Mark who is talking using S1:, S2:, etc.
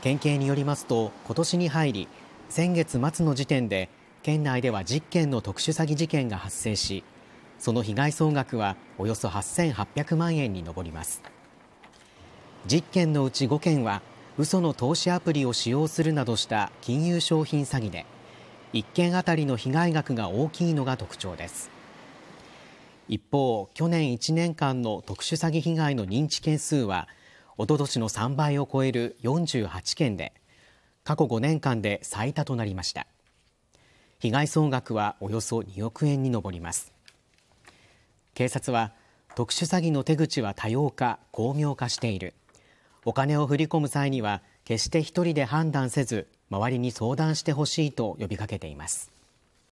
S1: 県警によりますと、今年に入り、先月末の時点で、県内では10件の特殊詐欺事件が発生し、その被害総額はおよそ8800万円に上ります。10件のうち5件は、嘘の投資アプリを使用するなどした金融商品詐欺で、1件あたりの被害額が大きいのが特徴です。一方、去年1年間の特殊詐欺被害の認知件数はおととしの3倍を超える48件で、過去5年間で最多となりました。被害総額はおよそ2億円に上ります。警察は、特殊詐欺の手口は多様化、巧妙化している。お金を振り込む際には、決して一人で判断せず、周りに相談してほしいと呼びかけています。